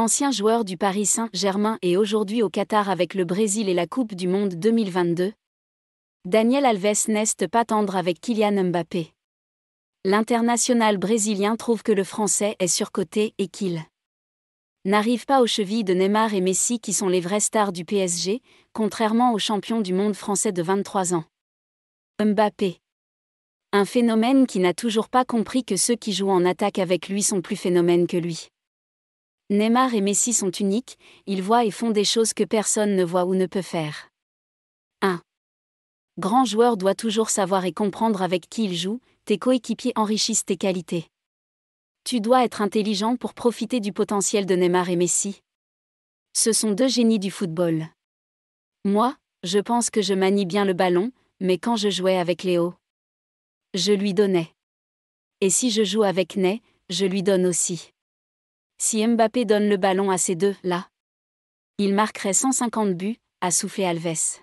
ancien joueur du Paris Saint-Germain et aujourd'hui au Qatar avec le Brésil et la Coupe du Monde 2022, Daniel Alves n'est pas tendre avec Kylian Mbappé. L'international brésilien trouve que le français est surcoté et qu'il n'arrive pas aux chevilles de Neymar et Messi qui sont les vraies stars du PSG, contrairement aux champions du monde français de 23 ans. Mbappé. Un phénomène qui n'a toujours pas compris que ceux qui jouent en attaque avec lui sont plus phénomènes que lui. Neymar et Messi sont uniques, ils voient et font des choses que personne ne voit ou ne peut faire. 1. Grand joueur doit toujours savoir et comprendre avec qui il joue, tes coéquipiers enrichissent tes qualités. Tu dois être intelligent pour profiter du potentiel de Neymar et Messi. Ce sont deux génies du football. Moi, je pense que je manie bien le ballon, mais quand je jouais avec Léo, je lui donnais. Et si je joue avec Ney, je lui donne aussi si Mbappé donne le ballon à ces deux-là. Il marquerait 150 buts, a soufflé Alves.